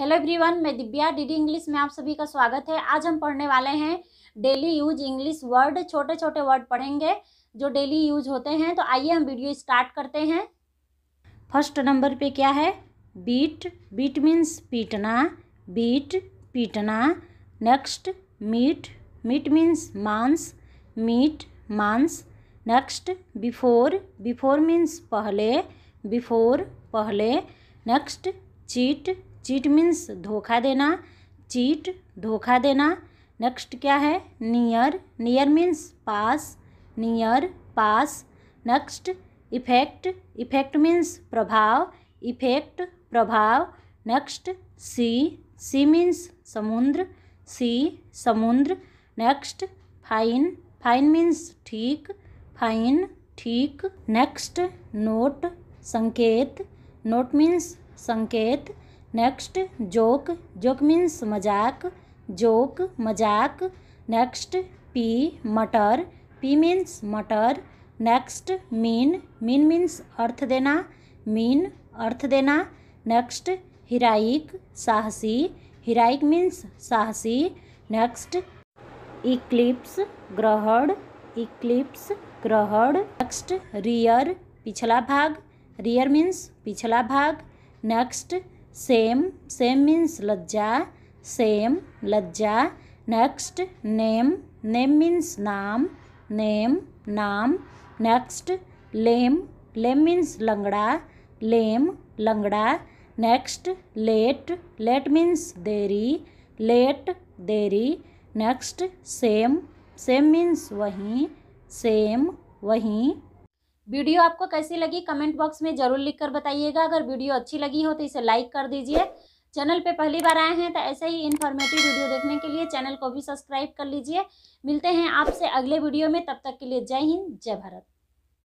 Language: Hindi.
हेलो एवरीवन मैं दिव्या डीडी इंग्लिश में आप सभी का स्वागत है आज हम पढ़ने वाले हैं डेली यूज इंग्लिश वर्ड छोटे छोटे वर्ड पढ़ेंगे जो डेली यूज होते हैं तो आइए हम वीडियो स्टार्ट करते हैं फर्स्ट नंबर पे क्या है बीट बीट मीन्स पीटना बीट पीटना नेक्स्ट मीट मीट मीन्स मांस मीट मांस नेक्स्ट बिफोर बिफोर मीन्स पहले बिफोर पहले नेक्स्ट चीट चीट मीन्स धोखा देना चीट धोखा देना नेक्स्ट क्या है नियर नियर मीन्स पास नियर पास नेक्स्ट इफेक्ट इफेक्ट मीन्स प्रभाव इफेक्ट प्रभाव नेक्स्ट सी सी मीन्स समुद्र सी समुद्र नेक्स्ट फाइन फाइन मीन्स ठीक फाइन ठीक नेक्स्ट नोट संकेत नोट मीन्स संकेत नेक्स्ट जोक जोक मीन्स मजाक जोक मजाक नेक्स्ट पी मटर पी मीन्स मटर नेक्स्ट मीन मीन मीन्स अर्थ देना मीन अर्थ देना नेक्स्ट हिराइक साहसी हिराइक मीन्स साहसी नेक्स्ट इक्लिप्स ग्रहण इक्लिप्स ग्रहण नेक्स्ट रियर पिछला भाग रियर मीन्स पिछला भाग नेक्स्ट सेम सेम मीन्स लज्जा सेम लज्जा नेक्स्ट नेम नेम मीन्स नाम नेम नाम नेक्स्ट लेम लेम मीन्स लंगड़ा लेम लंगड़ा नेक्स्ट लेट लेट मीन्स देरी लेट देरी नेक्स्ट सेम सेम मीन्स वहीं सेम वहीं वीडियो आपको कैसी लगी कमेंट बॉक्स में ज़रूर लिख कर बताइएगा अगर वीडियो अच्छी लगी हो तो इसे लाइक कर दीजिए चैनल पे पहली बार आए हैं तो ऐसे ही इन्फॉर्मेटिव वीडियो देखने के लिए चैनल को भी सब्सक्राइब कर लीजिए मिलते हैं आपसे अगले वीडियो में तब तक के लिए जय हिंद जय भारत